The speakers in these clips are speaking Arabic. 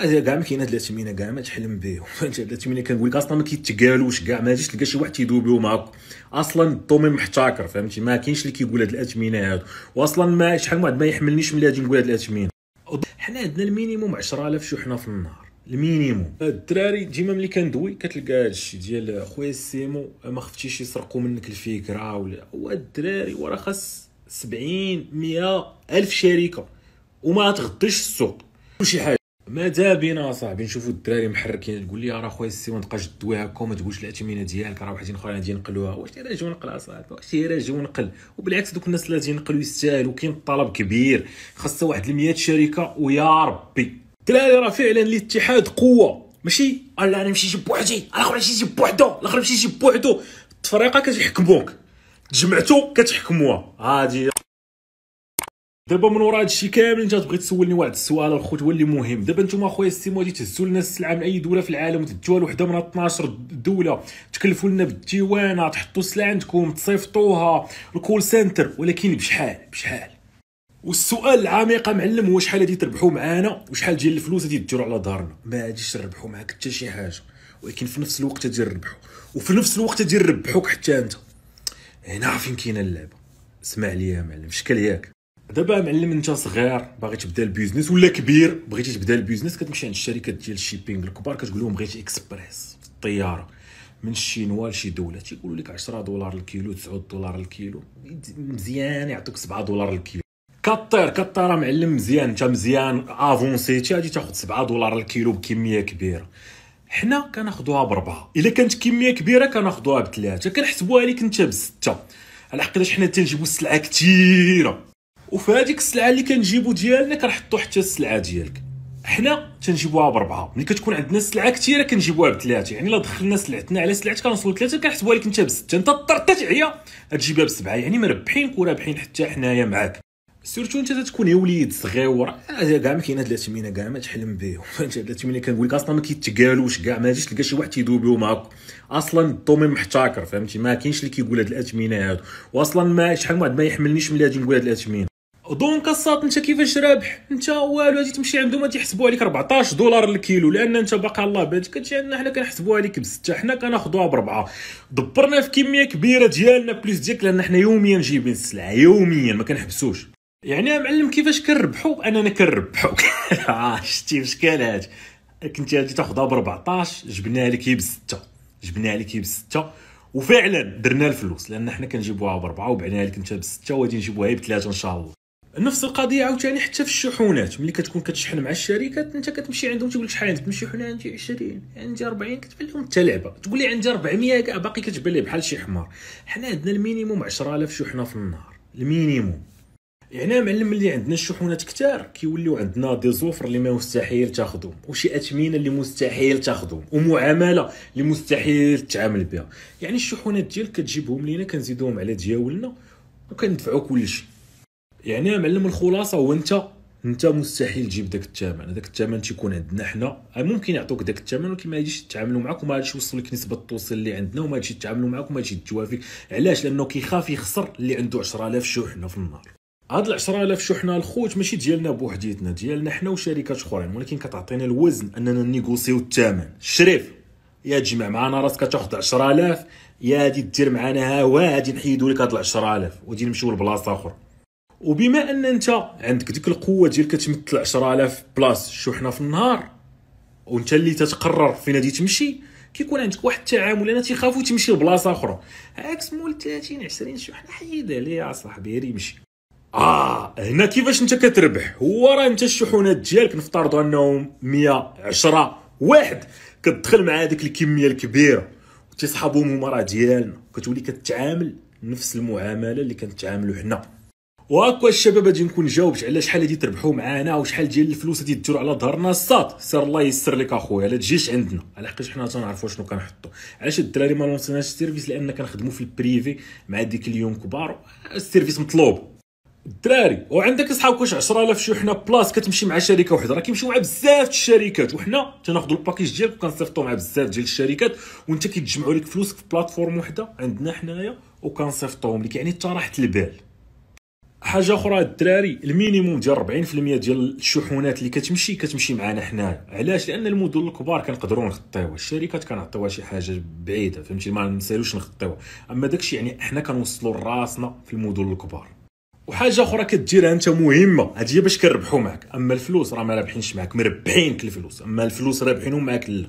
كاع ما كاين هاد الاثمنة كاع ما تحلم به هاد الاثمنة كنقول لك اصلا ما كيتقالوش كاع ما تجيش تلقى شي واحد تيدوبيو معاك اصلا الدومين محتكر فهمتي ما كاينش اللي كيقول هاد الاثمنه هادو واصلا ما شحال من واحد ما يحملنيش ملي غادي نقول هاد الاثمنه حنا عندنا المينيموم 10000 شو حنا في النهار المينيموم الدراري ديما ملي كندوي كتلقى هادشي ديال خويا سيمو ما خفتيش يسرقوا منك الفكره ولا هو الدراري وراه خاص 70 100 الف شركه وما تغطيش السوق كلشي حاجه ماذا بينا صاحبي نشوفوا الدراري محركين تقول لي راه خويا السي ما تبقاش دويها هكا وما تقولش الاثمنه ديالك راه واحد اخرين غادي ينقلوها واش تيراجعوا نقلها صاحبي واش تيراجعوا نقل وبالعكس دوك الناس اللي ينقلوا يستاهلوا كاين الطلب كبير خاصه واحد 100 شركه ويا ربي الدراري راه فعلا الاتحاد قوه ماشي لا انا نمشي نجيب بوحدي الاخر نمشي نجيب بوحدو الاخر نمشي نجيب بوحدو التفريقه كتحكموك تجمعتو كتحكموها هادي دابا من وراء هادشي كامل انت تبغي تسولني واحد السؤال الخوت هو اللي مهم دابا نتوما خويا السيم غادي تهزوا لنا السلعه من اي دوله في العالم وتديوها لوحده من 12 دوله تكلفوا لنا بالديوانه تحطوا السلعه عندكم تصيفطوها الكول سنتر ولكن بشحال بشحال والسؤال العميق معلم هو شحال غادي تربحوا معانا وشحال ديال الفلوس غادي تديروا على دارنا ما غاديش تربحوا معاك حتى شي حاجه ولكن في نفس الوقت غادي نربحوا وفي نفس الوقت غادي نربحوك حتى انت هنا فين كاينه اللعبه اسمع ليا يا معلم شكل ياك دابا معلم انت صغير باغي تبدا البيزنس ولا كبير بغيتي تبدا البيزنس كتمشي عند الشركات ديال الشيبينغ الكبار كتقول لهم بغيتي اكسبريس في الطياره من الشينوا لشي دوله تيقولوا لك 10 دولار الكيلو 9 دولار الكيلو مزيان يعطوك 7 دولار الكيلو كطير كطير معلم مزيان انت مزيان افونسيتي غادي تاخذ 7 دولار الكيلو بكميه كبيره حنا كناخذوها بربعه الا كانت كميه كبيره كناخذوها بثلاثه كنحسبوها لك انت بسته على حقاش حنا تنجيبو السلعه كثيره وفي هذيك السلعه اللي كنجيبو ديالنا كنحطو حتى السلعه ديالك حنا تنجيبوها بربعه ملي كتكون عندنا سلعه كثيره كنجيبوها بثلاثه يعني الا دخلنا سلعتنا على سلعتك كنوصلوا ثلاثه كنحسبوها لك انت بسته انت اضطر حتى تعيا تجيبها بسبعه يعني مربحين ورابحين حتى حنايا معاك سيرتو انت تتكون يا وليد صغيور كاع ما كاين ثلاث الاثمنه كاع ما تحلم بهم انت ثلاث الاثمنه كنقول لك اصلا ما كيتقالوش كاع ما تجيش تلقى شي واحد تيدوي بهم هاك اصلا الدومين محتكر فهمتي ما كاينش اللي كيقول هاد الاثمنه هادو واصلا ما شحال من واحد ما يحملنيش ملي نقول هاد الاثمنه دونك الساط انت كيفاش رابح انت والو غادي تمشي عندهم تيحسبوا عليك 14 دولار الكيلو لان انت باقا الله بعد كتجي عندنا حنا كنحسبوا عليك بسته حنا كناخذوها بربعه دبرنا في كميه كبيره ديالنا بليس ديالك لان حنا يوميا جايبين السلعه يوميا ما كنحبسوش يعني يا معلم كيفاش كنربحوا انا كنربحوا آه، شتي واش كان هاد كنت غادي تاخذها ب 14 جبناها لك هي بسته جبناها لك هي بسته وفعلا درنا الفلوس لان حنا كنجيبوها بربعه وبعناها لك انت بسته وغادي نجيبوها بثلاثه ان شاء الله نفس القضيه عاوتاني حتى في الشحونات ملي كتكون كتشحن مع الشركات انت كتمشي عندهم تقول شحال عندك من شحونة عندي 20 عندي 40 كتبان لهم حتى لعبه تقول لي عندي 400 كاع باقي كتبان لي بحال شي حمار حنا عندنا المينيموم 10000 شحنه في النهار المينيموم يعني معلم ملي عندنا الشحونات كثار كيوليو عندنا دي زوفر اللي ما مستحيل تاخذهم وشي اثمنه اللي مستحيل تاخذهم ومعامله اللي مستحيل تتعامل بها يعني الشحونات ديالك كتجيبهم لينا كنزيدوهم على دياولنا وكندفعوا كلشي يعني يا معلم الخلاصه هو انت انت مستحيل تجيب داك الثمن داك الثمن تيكون عندنا حنا ممكن يعطوك داك الثمن ولكن ما يجيش يتعاملوا معك وما غاديش يوصل لك نسبه التوصيل اللي عندنا وما غاديش يتعاملوا معك وما غاديش يتوافيك علاش لانه كيخاف يخسر اللي عنده 10000 شحنه في النهار هاد ال 10000 شحنه الخوت ماشي ديالنا بوحديتنا ديالنا حنا وشركات اخرين ولكن كتعطينا الوزن اننا نيغوسيو الثمن الشريف يا تجمع معنا راسك تاخذ 10000 يا هادي دير معنا ها غادي نحيدوا لك هاد ال 10000 ودي نمشيو لبلاصه اخرى وبما ان انت عندك ديك القوه ديال كتمثل 10000 بلاص شحنه في النهار وانت اللي تتقرر فين غادي تمشي كيكون عندك واحد التعامل انا تيخافوا تمشي لبلاصه اخرى عكس مول 30 20 شحنه حيد عليه صاحبي غير يمشي اه هنا كيفاش انت كتربح هو راه انت الشحونات ديالك نفترضوا انهم 110 واحد كتدخل مع هذيك الكميه الكبيره وتيصحابهم هما راه ديالنا كتولي كتعامل نفس المعامله اللي كنتعاملوا حنا واكو الشباب غادي نكون جاوبت على شحال هادي تربحوا معانا وشحال ديال الفلوس هادي ديروا على ظهرنا الصاد سير الله يسر لك اخويا لا تجيش عندنا على حقاش حنا تنعرفوا شنو كنحطوا علاش الدراري ما لونسيناش السيرفيس لان كنخدموا في البريفي مع ديك اليوم كبار السيرفيس مطلوب الدراري وعندك اصحابك واش 10000 شي حنا بلاص كتمشي مع شركه وحده راه كيمشيو مع بزاف ديال الشركات وحنا تناخذوا الباكيج ديالك وكنصيفطوا مع بزاف ديال الشركات وانت كيتجمعوا لك فلوسك في بلاتفورم وحده عندنا حنايا وكنصيفطوهم لك يعني انت راحت البال حاجه اخرى الدراري المينيموم ديال 40% ديال الشحونات اللي كتمشي كتمشي معنا حنايا علاش لان المدن الكبار كنقدروا نغطيوها الشركات كنعطيوها شي حاجه بعيده فهمتي ما نسالوش نغطيوها اما داكشي يعني حنا كنوصلوا لراسنا في المدن الكبار وحاجه اخرى كديرها انت مهمه هذه هي باش كنربحوا معك اما الفلوس راه ما رابحينش معك مربحينك الفلوس اما الفلوس رابحينهم معك لا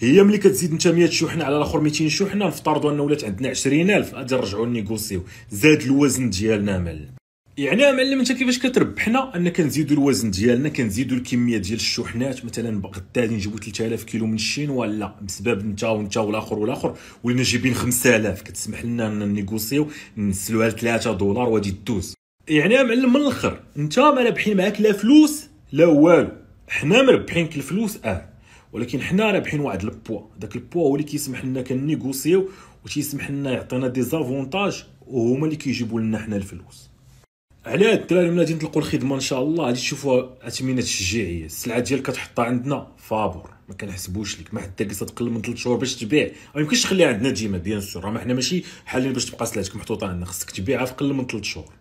هي ملي كتزيد انت 100 شحنه على الاخر 200 شحنه نفترضوا ان ولات عندنا 20000 غادي نرجعوا نيغوسيو زاد الوزن ديالنا مال يعني يا معلم انت كيفاش كتربحنا ان كنزيدوا الوزن ديالنا كنزيدوا الكميه ديال الشحنات مثلا غدا نجيبوا 3000 كيلو من الشين ولا بسبب انت وانت والاخر والاخر ولينا جايبين 5000 كتسمح لنا نيغوسيو نسلوها ل 3 دولار وهادي دوز يعني معلم من الاخر انت ما رابحين معاك لا فلوس لا والو حنا مربحينك الفلوس اه ولكن حنا رابحين واحد البوا داك البوا هو اللي كيسمح لنا كنيغوسيو وتيسمح لنا يعطينا دي زافونتاج وهما اللي كيجيبوا لنا حنا الفلوس على الدراري ملي غادي نطلقوا الخدمه ان شاء الله غادي تشوفوا اثمنه تشجيعيه السلعه ديالك كتحطها عندنا فابور ما كنحسبوش لك ما حتى قصه تقل من 3 شهور باش تبيع ما يمكنش تخليها عندنا ديما بيان سور راه حنا ماشي حالين باش تبقى سلعتك محطوطه عندنا خصك تبيعها في قل من 3 شهور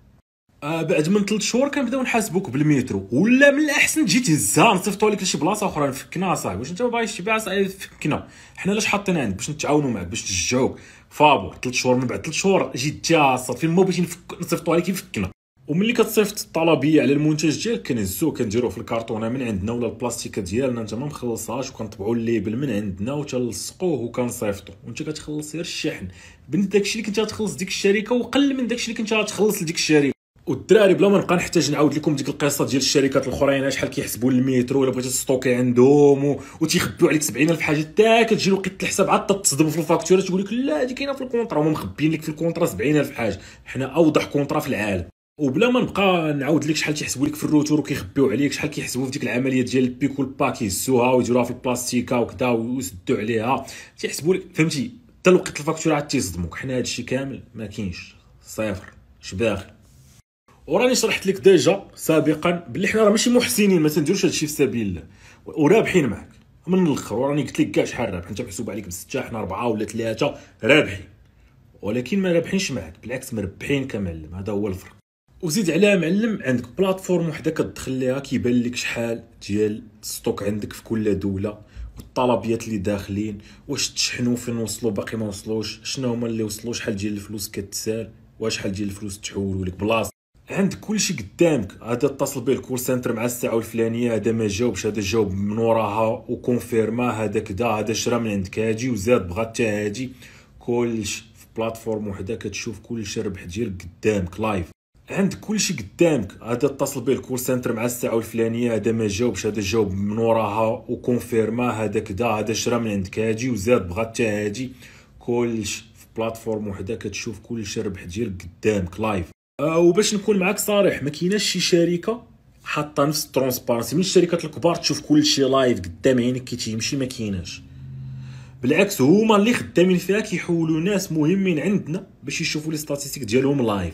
آه بعد من 3 شهور كنبداو نحاسبوك بالمترو ولا من الاحسن تجي تهزها نصيفطوا لك لشي بلاصه اخرى نفكنا صاحبي واش انت ما باغيش تبيع صاحبي فكنا حنا علاش حاطين عندك باش نتعاونوا معك باش تشجعوك فابور 3 شهور من بعد 3 شهور جيت جا فين ما بغيتي نصيفطوا نصيفطوها لك يفكنا وملي كتصيفط الطلبيه على المنتج ديالك كنهزوه كنديروه في الكرتونه من عندنا ولا البلاستيكه ديالنا انت ما مخلصهاش وكنطبعوا الليبل من عندنا وتلصقوه وكنصيفطو وانت كتخلص غير الشحن بنت داكشي اللي كنت غتخلص ديك الشركه وقل من داكشي اللي كنت غتخلص لديك الشركه والدراري بلا ما نبقى نحتاج نعاود لكم ديك القصه ديال الشركات الاخرين شحال كيحسبوا المترو ولا بغيتي تستوكي عندهم و... وتيخبيو عليك 70000 حاجه حتى كتجي وقت الحساب عاد تصدموا في الفاكتوره تقول لك لا هادي كاينه في الكونطرا هما مخبيين لك في الكونطرا 70000 حاجه حنا اوضح كونطرا في العالم وبلا ما نبقى نعاود لك شحال تيحسبوا لك في الروتور وكيخبيو عليك شحال كيحسبوا في ديك العمليه ديال البيك والباك يهزوها ويديروها في البلاستيكه وكذا ويسدوا عليها تيحسبوا لك فهمتي حتى الوقت الفاكتوره عاد تيصدموك حنا هادشي كامل ما كاينش صفر شباغي وراني شرحت لك ديجا سابقا بلي حنا راه ماشي محسنين ما تنديروش هادشي في سبيل الله ورابحين معك من الاخر وراني قلت لك كاع شحال رابح انت محسوب عليك بسته حنا اربعه ولا ثلاثه رابحين ولكن ما رابحينش معك بالعكس مربحين كمعلم هذا هو الفرق وزيد عليها معلم عندك بلاتفورم وحده كتدخل ليها كيبان لك شحال ديال ستوك عندك في كل دوله والطلبيات اللي داخلين واش تشحنوا فين وصلوا باقي ما وصلوش شنو هما اللي وصلوا شحال ديال الفلوس كتسال واش شحال ديال الفلوس تحولوا لك عند عندك كلشي قدامك هذا اتصل به الكول سنتر مع الساعه الفلانيه هذا ما جاوبش هذا جاوب من وراها وكونفيرما هذا كدا هذا شرا من عندك هاجي وزاد بغا حتى هاجي كلشي في بلاتفورم وحده كتشوف كلشي ربح ديالك قدامك لايف عندك كلشي قدامك هذا اتصل به الكول سنتر مع الساعه الفلانيه هذا ما جاوبش هذا جاوب من وراها وكونفيرما هذا كدا هذا شرا من عندك هاجي وزاد بغا حتى هاجي كلشي في بلاتفورم وحده كتشوف كلشي الربح ديالك قدامك لايف أه وباش نكون معاك صريح ما كايناش شي شركه حاطه نفس الترونسبارنسي من الشركات الكبار تشوف كلشي لايف قدام عينك كي تيمشي ما كايناش بالعكس هما اللي خدامين فيها كيحولوا ناس مهمين عندنا باش يشوفوا لي ستاتيستيك ديالهم لايف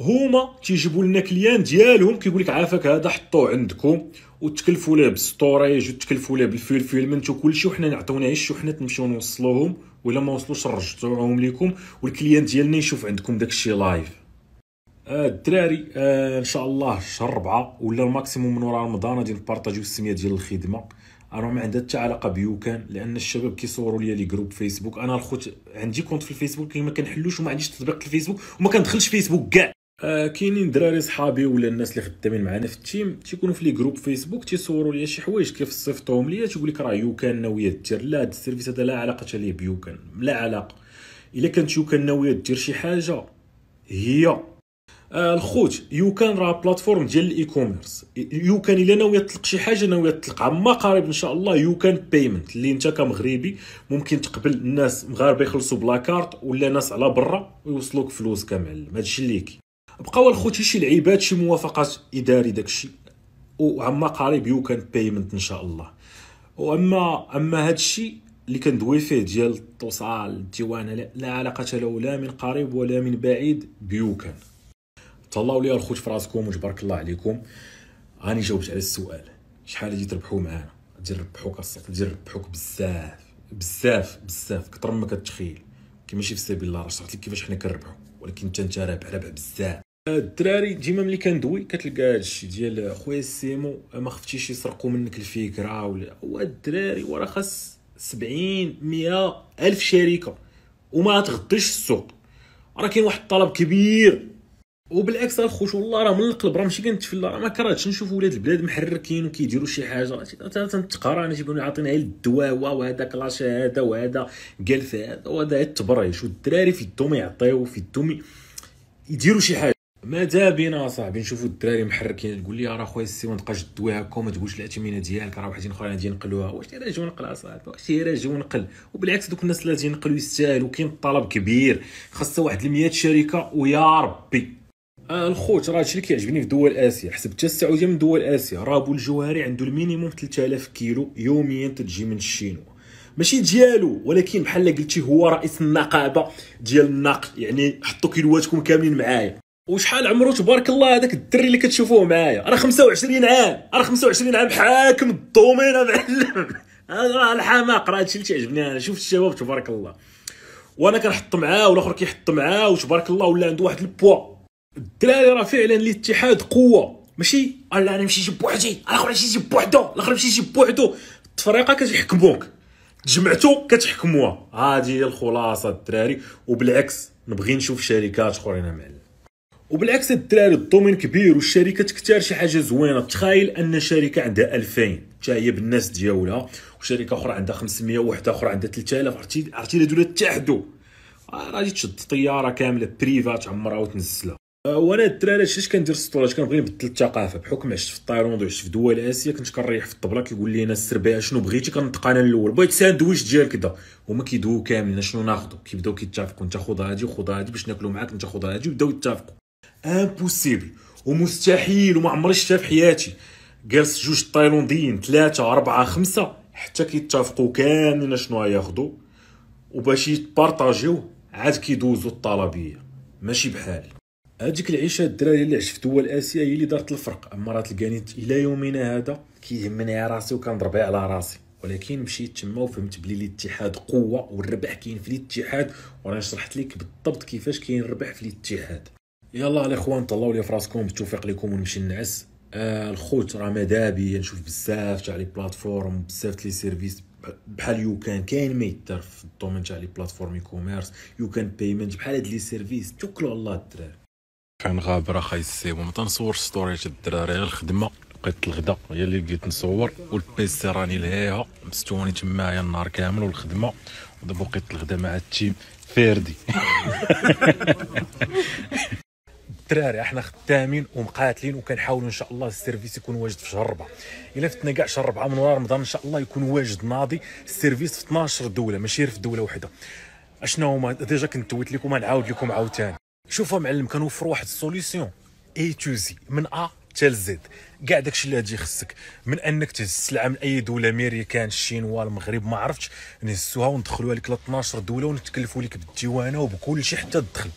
هما تيجيبوا لنا كليان ديالهم كيقول لك عافاك هذا حطوه عندكم وتكلفوا ليه بالستوريج وتكلفوا ليه بالفيلفيلمنت شيء وحنا نعطيونا غير الشحنات نمشيو نوصلوهم ولا ما وصلوش نرجعوهم لكم والكليان ديالنا يشوف عندكم داك الشيء لايف الدراري آه آه ان شاء الله شهر 4 ولا الماكسيموم من وراء رمضان غادي نبارطاجيو السميه ديال الخدمه انا ما عندها حتى علاقه بيوكان لان الشباب كيصوروا لي لي جروب فيسبوك انا الخوت عندي كونت في الفيسبوك ما كنحلوش وما عنديش تطبيق الفيسبوك وما كندخلش فيسبوك كاع آه، كاينين دراري صحابي ولا الناس اللي خدامين معانا في التيم تيكونوا في لي جروب فيسبوك تيصوروا ليا شي حوايج كيف صيفطوهم ليا تيقول لك راه يوكان ناويه دير لا هاد السيرفيس هذا لا علاقه ليه بيوكان لا علاقه الا كانت يوكان ناويه دير شي حاجه هي آه الخوت يوكان راه بلاتفورم ديال الاي كوميرس يوكان الا ناويه تطلق شي حاجه ناويه تطلق عما قريب ان شاء الله يوكان بيمنت اللي انت كمغربي ممكن تقبل الناس مغاربه يخلصوا بلا كارت ولا ناس على برا ويوصلوك فلوس كمعلم هادشي اللي بقاو الخوتي شي لعيبات شي موافقات اداري داكشي وعما قريب يو كان بايمنت ان شاء الله واما اما هادشي اللي كندوي فيه ديال التوصال الديوانه لا, علاقه له لا من قريب ولا من بعيد بيوكن تهلاو ليا الخوت فراسكم راسكم وتبارك الله عليكم راني جاوبت على السؤال شحال اللي تربحوا معانا تربحوك الصيف ربحوك بزاف بزاف بزاف كثر ما كتخيل كي ماشي في سبيل الله راه شرحت لك كيفاش حنا كنربحوا ولكن انت انت رابح رابح بزاف الدراري ديما ملي كندوي كتلقى هادشي ديال خويا سيمو ما خفتيش يسرقوا منك الفكره ولا هو الدراري وراه خاص 70 100 الف شركه وما تغطيش السوق راه كاين واحد الطلب كبير وبالعكس الخوش والله راه من القلب راه ماشي كنتفلا راه ما كرهتش نشوف ولاد البلاد محركين وكيديروا شي حاجه تنتقرا انا تيبانوا عاطينا غير الدواوه وهذاك لاش هذا وهذا قال في هذا وهذا التبريش والدراري في الدوم يعطيو في الدوم يديروا شي حاجه ماذا بينا صاحبي نشوفوا الدراري محركين تقول لي راه خويا السي ما تبقاش دوي هكا وما تقولش الاثمنه ديالك راه واحدين اخرين غادي ينقلوها واش تيراجعوا نقلها صاحبي واش تيراجعوا نقل وبالعكس دوك الناس اللي غادي ينقلوا يستاهلوا كاين الطلب كبير خاصه واحد 100 شركه ويا ربي آه، الخوت راه هادشي اللي كيعجبني في دول اسيا حسب حتى السعوديه من دول اسيا راه ابو الجواري عنده المينيموم 3000 كيلو يوميا تتجي من الشينو ماشي ديالو ولكن بحال قلتي هو رئيس النقابه ديال النقل يعني حطوا كيلواتكم كاملين معايا وشحال عمره تبارك الله هذاك الدري اللي كتشوفوه معايا راه 25 عام راه 25 عام حاكم الدومين معلم راه الحماق راه هادشي اللي تعجبني انا شفت الشباب تبارك الله وانا كنحط معاه والاخر كيحط معاه وتبارك الله ولا عنده واحد البوا الدراري راه فعلا الاتحاد قوه ماشي انا نمشي نجيب بوحدي الاخر نمشي نجيب بوحدو الاخر نمشي نجيب بوحدو التفريقه كتحكموك تجمعتو كتحكموها هذه هي الخلاصه الدراري وبالعكس نبغي نشوف شركات اخرين معلم وبالعكس الدراري الدومين كبير والشركه تكتار شي حاجه زوينه تخيل ان شركه عندها 2000 حتى هي بالناس ديالها وشركه اخرى عندها 500 وحده اخرى عندها 3000 عرفتي عرفتي هادو راه غادي تشد طياره كامله بريفات تعمرها وتنزلها آه، وانا الدراري هادشي كندير السطوره كنبغي نبدل الثقافه بحكم عشت في الطايروند وعشت في دول اسيا كنت كنريح في الطبله كيقول لي انا السربيه شنو بغيتي كنطق انا الاول بغيت ساندويش ديال كذا هما كيدويو كاملين شنو ناخذ كيبداو كيتفقوا انت خذ هادي وخذ هادي باش ناكلو معاك انت خذ هادي وبداو يتفقوا امبوسيبل ومستحيل وما عمري شفتها في حياتي جالس جوج تايلونديين ثلاثة أربعة خمسة حتى كيتفقوا كاملين شنو ياخذوا وباش يتبارطاجيو عاد كيدوزو الطلبية ماشي بحالي هاديك العيشه الدراري اللي عشت في دول اسيا هي اللي دارت الفرق اما راه تلقاني الى يومنا هذا كيهمني على راسي وكنضرب على راسي ولكن مشيت تما وفهمت بلي الاتحاد قوه والربح كاين في الاتحاد وانا شرحت لك بالضبط كيفاش كاين الربح في الاتحاد يلا الاخوان طلعوا لي فراسكم بالتوفيق لكم ونمشي نعس آه الخوت راه مدابي نشوف بزاف تاع لي بلاتفورم بزاف لي سيرفيس بحال يو كان كاين ما يدار في الدومين تاع لي بلاتفورم اي كوميرس يو كان بيمنت بحال هاد لي سيرفيس توكلوا على الله الدراري كان غابر اخاي السي ما تنصور تاع الدراري غير الخدمه بقيت الغدا هي اللي لقيت نصور والبيسي راني لهيها مستوني تمايا النهار كامل والخدمه ودابا بقيت الغدا مع التيم فيردي الدراري احنا خدامين ومقاتلين وكنحاولوا ان شاء الله السيرفيس يكون واجد في شهر 4 الا فتنا كاع شهر 4 من رمضان ان شاء الله يكون واجد ناضي السيرفيس في 12 دوله ماشي في دوله واحده اشنو هما ديجا كنت لكم نعاود لكم عاوتاني شوفوا معلم كنوفر واحد السوليسيون اي تو زي من ا تال زد كاع داكشي اللي غادي خصك من انك تهز السلعه من اي دوله امريكان الشينوا المغرب ما عرفتش نهزوها وندخلوها لك ل 12 دوله ونتكلفوا لك بالديوانه وبكل شيء حتى الدخل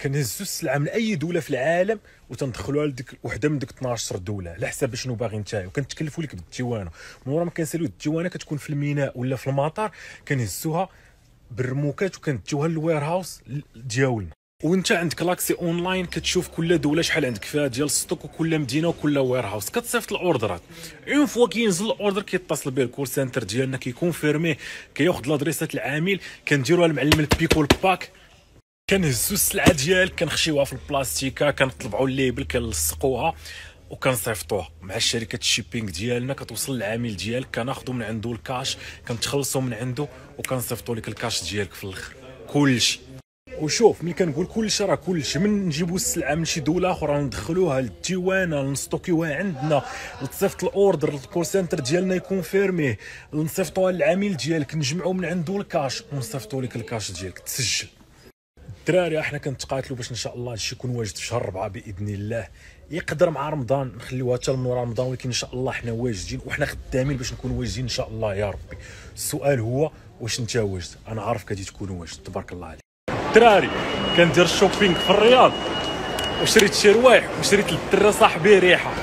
كنهزوا السلعه من اي دوله في العالم وتندخلوها لديك وحده من ديك 12 دوله على حساب شنو باغي نتايا وكنتكلفوا لك بالديوانه من ورا ما كنسالو الديوانه كتكون في الميناء ولا في المطار كنهزوها بالرموكات وكنديوها للوير هاوس ديالنا وانت عندك لاكسي اونلاين كتشوف كل دوله شحال عندك فيها ديال السطوك وكل مدينه وكل وير هاوس كتصيفط الاوردرات اون فوا كينزل الاوردر كيتصل به الكول سنتر ديالنا كيكونفيرميه كياخذ لادريسات العامل كنديروها المعلم البيك والباك كنهزو السلعه ديالك كنخشيوها في البلاستيكه كنطلبعوا الليبل كنلصقوها وكنصيفطوها مع شركه الشيبينغ ديالنا كتوصل للعميل ديالك كناخذوا من عنده الكاش كنتخلصوا من عنده وكنصيفطوا لك الكاش ديالك في الاخر كلشي وشوف ملي كنقول كلشي راه كلشي من نجيبو السلعه من شي دوله اخرى ندخلوها للديوانه نستوكيوها عندنا نصيفط الاوردر للكول سنتر ديالنا يكون فيرميه نصيفطوها للعميل ديالك نجمعو من عنده الكاش ونصيفطو لك الكاش ديالك تسجل الدراري احنا كنتقاتلوا باش ان شاء الله هادشي يكون واجد في شهر 4 باذن الله يقدر مع رمضان نخليوها حتى من رمضان ولكن ان شاء الله حنا واجدين وحنا خدامين باش نكونوا واجدين ان شاء الله يا ربي السؤال هو واش انت واجد انا عارفك غادي تكون واجد تبارك الله عليك الدراري كندير الشوبينغ في الرياض وشريت شي روايح وشريت للدرا صاحبي ريحه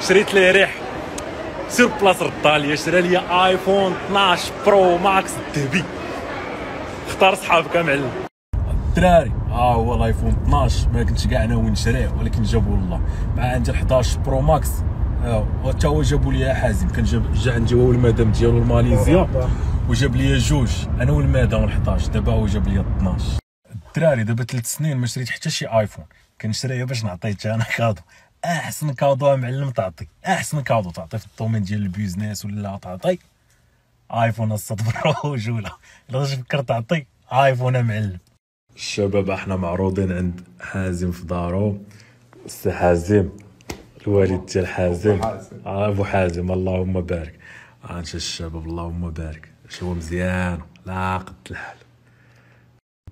شريت ليه ريحه سير بلاص رداليه شرا لي ايفون 12 برو ماكس ذهبي اختار صحابك يا معلم الدراري ها هو الايفون 12 ما كنتش كاع انا وين نشريه ولكن جابو الله مع عندي 11 برو ماكس حتى هو جابوا لي حازم كان جاب جا عندي هو المدام ديالو الماليزيا وجاب لي جوج انا والمدام 11 دابا هو جاب لي 12 الدراري دابا ثلاث سنين ما شريت حتى شي ايفون كنشريه باش نعطيه انا كادو احسن كادو معلم تعطي احسن كادو تعطي في الدومين ديال البيزنس ولا تعطي ايفون الصد برو جوله الا فكرت تعطي ايفون معلم الشباب احنا معروضين عند حازم في دارو السي حازم الوالد ديال حازم آه، ابو حازم اللهم بارك غنشوف آه، الشباب اللهم بارك شو مزيان لا قد الحال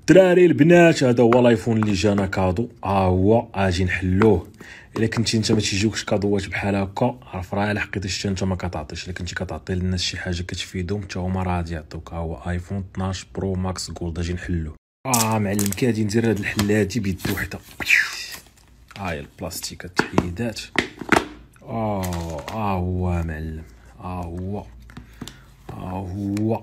الدراري البنات هذا هو الايفون اللي جانا كادو ها آه هو اجي نحلوه الا كنتي انت ما تيجيوكش كادوات بحال هكا عرف راه الا حقيتي حتى انت ما كتعطيش الا كنتي كتعطي للناس شي حاجه كتفيدهم حتى هما راه غادي يعطوك ها آه، هو ايفون 12 برو ماكس جولد اجي نحلوه اه معلم كادي ندير هاد الحلاتي بيد وحده هاي آه البلاستيك تحيدات اه اه هو آه، معلم اه هو اه هو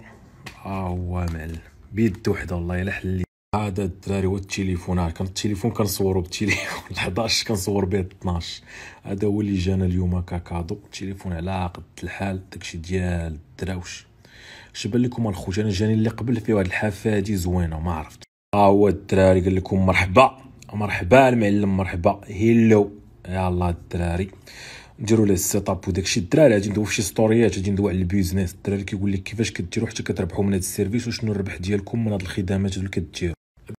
اه هو آه، معلم بيد وحده والله الا حلي هذا الدراري هو التليفون ها آه، كان التليفون كنصورو بالتليفون 11 كنصور به 12 هذا هو اللي جانا اليوم ككادو التليفون على قد الحال داكشي ديال الدراوش شبان لكم الخوت انا جاني اللي قبل فيه واحد الحافه هادي زوينه ما عرفت ها آه، هو الدراري قال لكم مرحبا مرحبا المعلم مرحبا هيلو يلا الدراري نديروا ليه اب وداكشي الدراري غادي ندوي في شي ستوريات غادي ندوي على البيزنس الدراري كيقول لك كيفاش كديروا حتى كتربحوا من هذا السيرفيس وشنو الربح ديالكم من هاد الخدمات اللي كديروا